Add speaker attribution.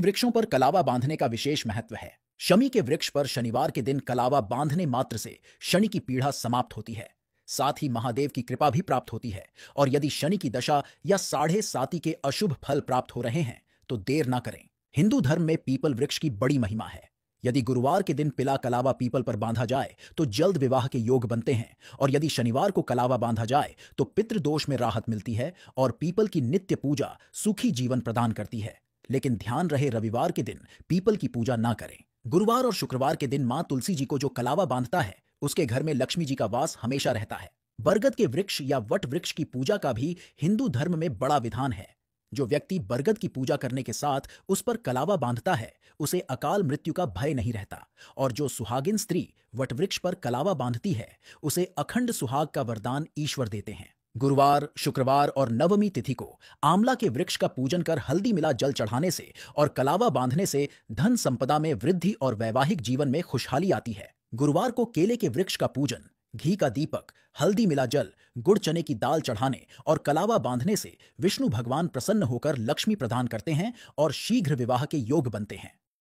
Speaker 1: वृक्षों पर कलावा बांधने का विशेष महत्व है शमी के वृक्ष पर शनिवार के दिन कलावा बांधने मात्र से शनि की पीड़ा समाप्त होती है साथ ही महादेव की कृपा भी प्राप्त होती है और यदि शनि की दशा या साढ़े साती के अशुभ फल प्राप्त हो रहे हैं तो देर ना करें हिंदू धर्म में पीपल वृक्ष की बड़ी महिमा है यदि गुरुवार के दिन पिला कलावा पीपल पर बांधा जाए तो जल्द विवाह के योग बनते हैं और यदि शनिवार को कलावा बांधा जाए तो पितृदोष में राहत मिलती है और पीपल की नित्य पूजा सुखी जीवन प्रदान करती है लेकिन ध्यान रहे रविवार के दिन पीपल की पूजा ना करें गुरुवार और शुक्रवार के दिन माँ तुलसी जी को जो कलावा बांधता है उसके घर में लक्ष्मी जी का वास हमेशा रहता है बरगद के वृक्ष या वट वृक्ष की पूजा का भी हिंदू धर्म में बड़ा विधान है जो व्यक्ति बरगद की पूजा करने के साथ उस पर कलावा बांधता है उसे अकाल मृत्यु का भय नहीं रहता और जो सुहागिन स्त्री वटवृक्ष पर कलावा बांधती है उसे अखंड सुहाग का वरदान ईश्वर देते हैं गुरुवार शुक्रवार और नवमी तिथि को आमला के वृक्ष का पूजन कर हल्दी मिला जल चढ़ाने से और कलावा बांधने से धन संपदा में वृद्धि और वैवाहिक जीवन में खुशहाली आती है गुरुवार को केले के वृक्ष का पूजन घी का दीपक हल्दी मिला जल गुड़ चने की दाल चढ़ाने और कलावा बांधने से विष्णु भगवान प्रसन्न होकर लक्ष्मी प्रदान करते हैं और शीघ्र विवाह के योग बनते हैं